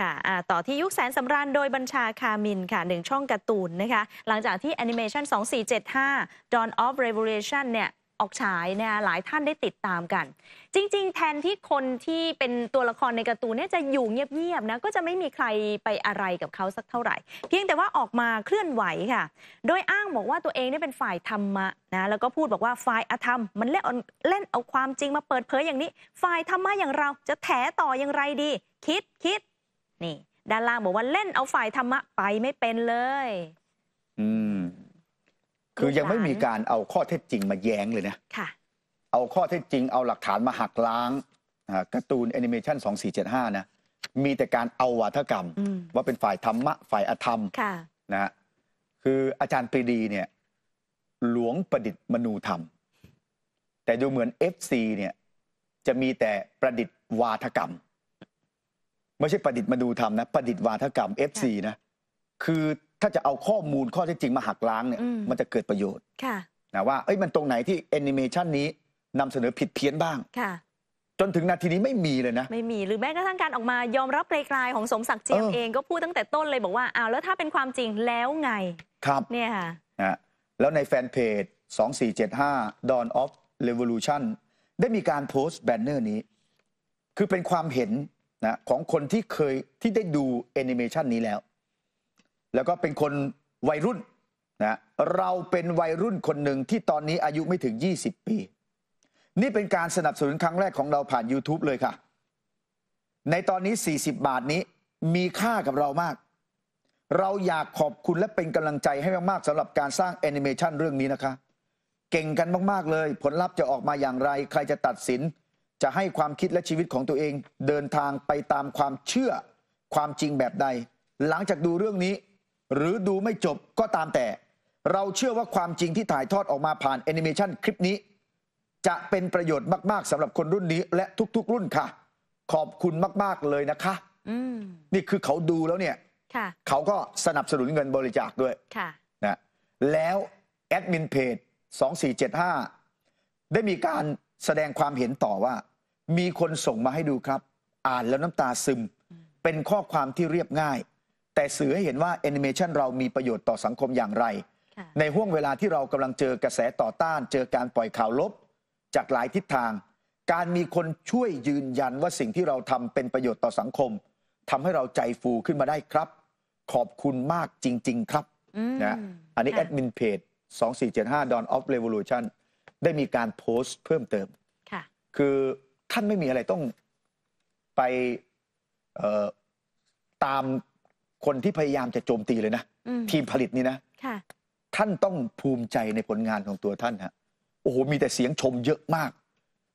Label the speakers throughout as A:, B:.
A: ค่ะะต่อที่ยุคแสนสำราญโดยบัญชาคามินค่ะหนึ่งช่องการ์ตูนนะคะ หลังจากที่แอนิเมชัน2475 Dawn of Revolution เนี่ย ออกฉายเนี่ยหลายท่านได้ติดตามกัน จริง ๆ แทนที่คนที่เป็นตัวละครในการ์ตูนเนี่ยจะอยู่เงียบๆนะก็จะไม่มีใครไปอะไรกับเขาสักเท่าไหร่ เพียงแต่ว่าออกมาเคลื่อนไหวค่ะ โดยอ้างบอกว่าตัวเองเนี่ยเป็นฝ่ายธรรมะนะแล้วก็พูดบอกว่าฝ่ายอธรรม มันเล่นเล่นเอาความจริงมาเปิดเผยอย่างนี้ฝ่ายธรรมะอย่างเราจะแถต่ออย่างไรดี คิดคิดนี่ด้านล่างบอกว่าเล่นเอาฝ่ายธรรมะไปไม่เป็นเลย
B: อืมคือยังไม่มีการเอาข้อเท็จจริงมาแย้งเลยนะ ค่ะ เอาข้อเท็จจริงเอาหลักฐานมาหักล้างการ์ตูนแอนิเมชัน 2475 นะ มีแต่การเอาวาทกรรมมว่าเป็นฝ่ายธรรมะฝ่ายอธรรม ค่ะนะฮะคืออาจารย์ปรีดีเนี่ย หลวงประดิษฐ์มนูธรรม แต่ดูเหมือน FC เนี่ยจะมีแต่ประดิษฐ์วาทกรรมไม่ใช่ประดิษฐ์มาดูทำนะ ประดิษฐ์วาทกรรม FC นะคือถ้าจะเอาข้อมูลข้อเท็จจริงมาหักล้างเนี่ยมันจะเกิดประโยชน์ ค่ะนะว่า เอ้ย มันตรงไหนที่ แอนิเมชันนี้นำเสนอผิดเพี้ยนบ้างค่ะจนถึงนาทีนี้ไม่มีเลยนะ ไม
A: ่มีหรือแม้กระทั่งการออกมายอมรับไกลๆของสมศักดิ์เจียมเอเองก็พูดตั้งแต่ต้นเลยบอกว่าอ้าวแล้วถ้าเป็นความจริงแล้วไงครับเนี่ยค่ะ
B: นะแล้วในแฟนเพจ2475 Dawn of Revolution ได้มีการโพสต์แบนเนอร์นี้คือเป็นความเห็นนะของคนที่เคยที่ได้ดูแอนิเมชันนี้แล้ว แล้วก็เป็นคนวัยรุ่นนะเราเป็นวัยรุ่นคนหนึ่งที่ตอนนี้อายุไม่ถึง 20 ปี นี่เป็นการสนับสนุนครั้งแรกของเราผ่าน YouTube เลยค่ะ ในตอนนี้ 40 บาทนี้มีค่ากับเรามาก เราอยากขอบคุณและเป็นกำลังใจให้มากๆสำหรับการสร้างแอนิเมชันเรื่องนี้นะคะ เก่งกันมากๆเลย ผลลัพธ์จะออกมาอย่างไร ใครจะตัดสินจะให้ความคิดและชีวิตของตัวเอง เดินทางไปตามความเชื่อความจริงแบบใดหลังจากดูเรื่องนี้ หรือดูไม่จบก็ตามแต่ เราเชื่อว่าความจริงที่ถ่ายทอดออกมาผ่านแอนิเมชันคลิปนี้จะเป็นประโยชน์มาก ๆสำหรับคนรุ่นนี้ และทุก ๆ รุ่นค่ะ ขอบคุณมากๆเลยนะคะ นี่คือเขาดูแล้วเนี่ยเขาก็สนับสนุนเงินบริจาคด้วยนะแล้วแอดมินเพจ 2475 ได้มีการแสดงความเห็นต่อว่า มีคนส่งมาให้ดูครับ อ่านแล้วน้ำตาซึม เป็นข้อความที่เรียบง่าย แต่สื่อให้เห็นว่าแอนิเมชันเรามีประโยชน์ต่อสังคมอย่างไร ในห่วงเวลาที่เรากำลังเจอกระแสต่อต้านเจอการปล่อยข่าวลบ จากหลายทิศทาง การมีคนช่วยยืนยันว่าสิ่งที่เราทำเป็นประโยชน์ต่อสังคมทำให้เราใจฟูขึ้นมาได้ครับ ขอบคุณมากจริงๆ ครับนะอันนี้แอดมินเพจ2475 Dawn of Revolution ได้มีการโพสต์เพิ่มเติม ค่ะ คือท่านไม่มีอะไรต้องไปตามคนที่พยายามจะโจมตีเลยนะทีมผลิตนี่นะ ค่ะ ท่านต้องภูมิใจในผลงานของตัวท่านฮะ โอ้โห มีแต่เสียงชมเยอะมาก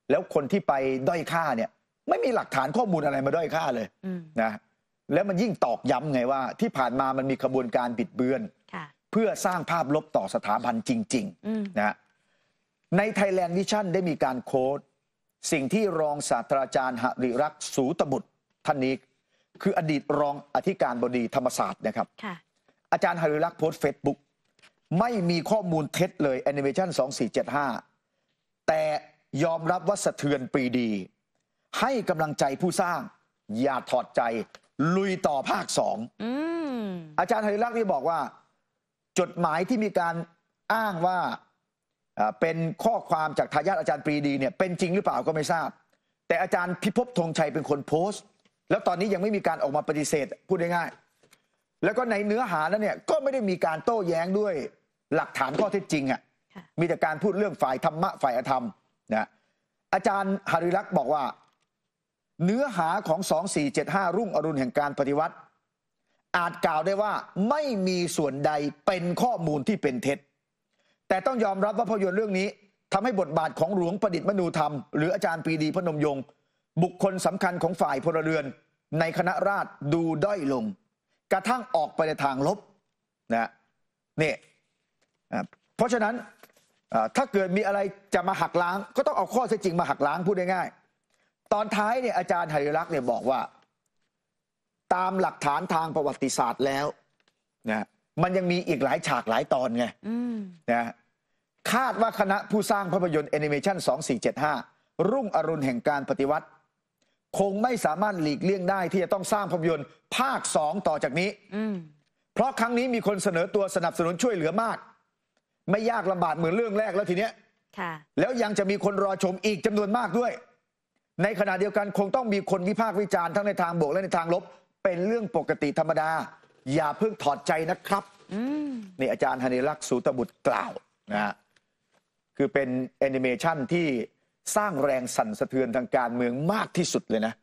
B: แล้วคนที่ไปด้อยค่าเนี่ย ไม่มีหลักฐานข้อมูลอะไรมาด้อยค่าเลยนะ แล้วมันยิ่งตอกย้ำไงว่า ที่ผ่านมามันมีขบวนการบิดเบือนเพื่อสร้างภาพลบต่อสถาบันจริง ๆ นะฮะในไทยแลนด์วิชั่นได้มีการโค้ดสิ่งที่รองศาสตราจารย์หริรักษ์สูตบุตรท่านนี้คืออดีตรองอธิการบดีธรรมศาสตร์นะครับ อาจารย์หริรักษ์โพสต์เฟซบุ๊กไม่มีข้อมูลเท็จเลยแอนิเมชัน2475 แต่ยอมรับว่าสะเทือนปรีดี ให้กำลังใจผู้สร้าง อย่าถอดใจลุยต่อภาคสอง อาจารย์หริรักษ์ที่บอกว่า จดหมายที่มีการอ้างว่าเป็นข้อความจากทายาทอาจารย์ปรีดีเนี่ยเป็นจริงหรือเปล่าก็ไม่ทราบ แต่อาจารย์พิภพธงชัยเป็นคนโพสต์ แล้วตอนนี้ยังไม่มีการออกมาปฏิเสธ พูดง่ายๆแล้วก็ในเนื้อหาแล้วเนี่ยก็ไม่ได้มีการโต้แย้งด้วยหลักฐานข้อเท็จจริงอะ่ะมีแต่การพูดเรื่องฝ่ายธรรมะฝ่ายอธรรมนะอาจารย์หริลักษ์บอกว่าเนื้อหาของ 2475รุ่งอรุณแห่งการปฏิวัติ อาจกล่าวได้ว่าไม่มีส่วนใดเป็นข้อมูลที่เป็นเท็จแต่ต้องยอมรับว่าภาพยนตร์เรื่องนี้ ทำให้บทบาทของหลวงประดิษฐ์มนูธรรมหรืออาจารย์ปรีดีพนมยงค์บุคคลสำคัญของฝ่ายพลเรือน ในคณะราษฎรดูด้อยลง กระทั่งออกไปในทางลบนะนี่ เพราะฉะนั้นถ้าเกิดมีอะไรจะมาหักล้าง ก็ต้องเอาข้อเท็จจริงมาหักล้างพูดง่ายๆตอนท้ายเนี่ยอาจารย์หริรักษ์เนี่ยบอกว่าตามหลักฐานทางประวัติศาสตร์แล้วนะมันยังมีอีกหลายฉากหลายตอนไงนะคาดว่าคณะผู้สร้างภาพยนตร์แอนิเมชัน2475 รุ่งอรุณแห่งการปฏิวัติ คงไม่สามารถหลีกเลี่ยงได้ที่จะต้องสร้างภาพยนตร์ภาคสองต่อจากนี้ เพราะครั้งนี้มีคนเสนอตัวสนับสนุนช่วยเหลือมาก ไม่ยากลำบากเหมือนเรื่องแรกแล้วทีเนี้ยแล้วยังจะมีคนรอชมอีกจำนวนมากด้วย ในขณะเดียวกันคงต้องมีคนวิพากษ์วิจารณ์ทั้งในทางบวกและในทางลบ เป็นเรื่องปกติธรรมดา อย่าเพิ่งถอดใจนะครับนี่อาจารย์ฮนิลักษ์สูตบุตรกล่าวนะฮะคือเป็นแอนิเมชันที่สร้างแรงสั่นสะเทือนทางการเมืองมากที่สุดเลยนะ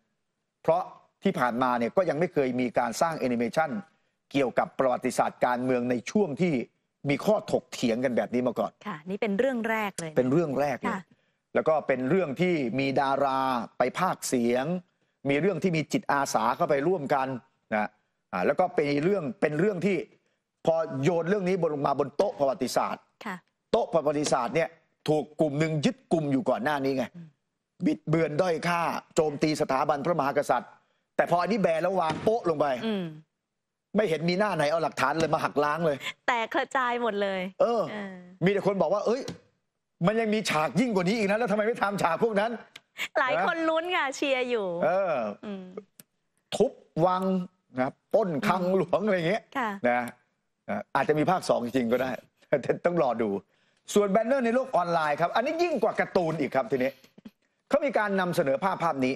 B: เพราะที่ผ่านมาเนี่ยก็ยังไม่เคยมีการสร้างแอนิเมชันเกี่ยวกับประวัติศาสตร์การเมืองในช่วงที่มีข้อถกเถียงกันแบบนี้มาก่อน
A: ค่ะนี่เป็นเรื่องแรกเลย เป็น
B: เรื่องแรกเลยแล้วก็เป็นเรื่องที่มีดาราไปภาคเสียง มีเรื่องที่มีจิตอาสาเข้าไปร่วมกันนะแล้วก็เป็นเรื่องเป็นเรื่องที่พอโยนเรื่องนี้ลงมาบนโต๊ะประวัติศาสตร์โต๊ะประวัติศาสตร์เนี่ยถูกกลุ่มหนึ่งยึดกลุ่มอยู่ก่อนหน้านี้ไง บิดเบือนด้อยค่าโจมตีสถาบันพระมหากษัตริย์ แต่พออันนี้แบแล้ววางโป๊ะลงไปไม่เห็นมีหน้าไหน เอาหลักฐานเลย มาหักล้างเลย
A: แต่กระจายหมดเลย
B: เออมีแต่คนบอกว่า เอ้ย มันยังมีฉากยิ่งกว่านี้อีกนะ แล้วทำไมไม่ทำฉากพวกนั้น
A: หลายคนลุ้นค่ะเชียร์อยู่เอ
B: อทุบวังนะป้นคังหลวงอะไรเงี้ยนะ อาจจะมีภาคสองจริงก็ได้ต้องรอดูส่วนแบนเนอร์ในโลกออนไลน์ครับอันนี้ยิ่งกว่าการ์ตูนอีกครับทีนี้เขามีการนำเสนอภาพภาพนี้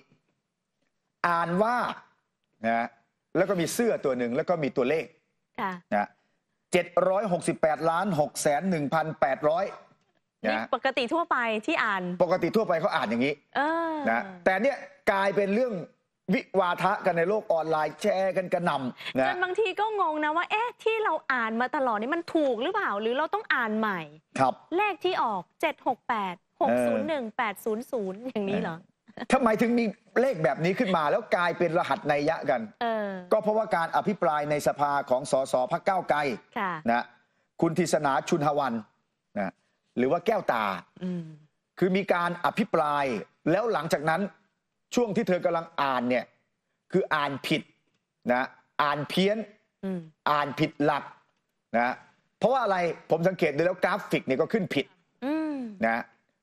B: อ่านว่านะแล้วก็มีเสื้อตัวหนึ่งแล้วก็มีตัวเลขนะเจ็ดร้อยหกสิบแปดล้านหกแสนหนึ่งพันแปดร้อยนะปกติทั่วไปที่อ่าน ปกติทั่วไปเขาอ่านอย่างนี้เออนะแต่เนี้ยกลายเป็นเรื่องวิวาทะกันในโลกออนไลน์แชร์กันกระหน่ำจนะน
A: บางทีก็งงนะ ว่าเอ๊ะที่เราอ่านมาตลอดนี่มันถูกหรือเปล่าหรือเราต้องอ่านใหม่ ครับเลขที่ออก 768 601 800 อย่างนี้เหรอ
B: ทำไมถึงมีเลขแบบนี้ขึ้นมา แล้วกลายเป็นรหัสในยยะกันเออก็เพราะว่าการอภิปรายในสภาของสสพักก้าวไกลนะคุณทิศนาชุนหวันนะหรือว่าแก้วตาคือมีการอภิปรายแล้วหลังจากนั้นช่วงที่เธอกำลังอ่านเนี่ยคืออ่านผิดนะอ่านเพี้ยนอ่านผิดหลักนะเพราะว่าอะไรผมสังเกตดูแล้วกราฟิกเนี่ยก็ขึ้นผิดนะ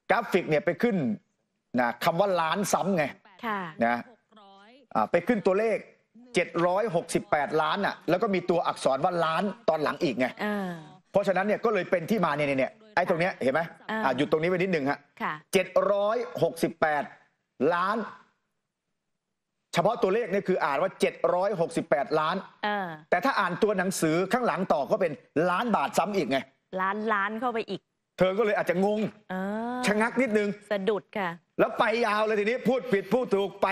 B: กราฟิกเนี่ยไปขึ้นนะคำว่าล้านซ้ำไงนะไปขึ้นตัวเลข768 ล้านอ่ะแล้วก็มีตัวอักษรว่าล้านตอนหลังอีกไงเพราะฉะนั้นเนี่ยก็เลยเป็นที่มาเนี่ยเนี่ยไอ้ตรงเนี้ยเห็นไหมหยุดตรงนี้ไปนิดหนึ่งฮะเจ็ดร้อยหกสิบแปดล้านเฉพาะตัวเลขนี่คืออ่านว่า 768 ล้านอาแต่ถ้าอ่านตัวหนังสือข้างหลังต่อก็เป็นล้านบาทซ้ำอีกไง
A: ล้านล้านเข้าไปอีก
B: เธอก็เลยอาจจะงง
A: อชะงักนิดนึง สะดุดค่ะ
B: แล้วไปยาวเลยทีนี้พูดผิด พูดถูกไป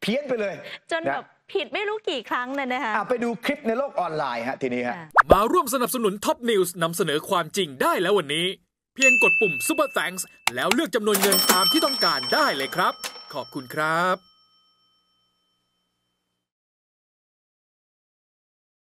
B: เพี้ยนไปเลย จนแบบ
A: ผิดไม่รู้กี่
B: ครั้งเลยนะคะะไปดูคลิปในโลกออนไลน์ฮะ ทีนี้ฮะะมาร่วมสนับสนุนท็อปนิวส์นำเสนอความจริงได้แล้ววันนี้ เพียงกดปุ่ม Super Thanks แล้วเลือกจำนวนเงินตามที่ต้องการได้เลยครับ ขอบคุณครับ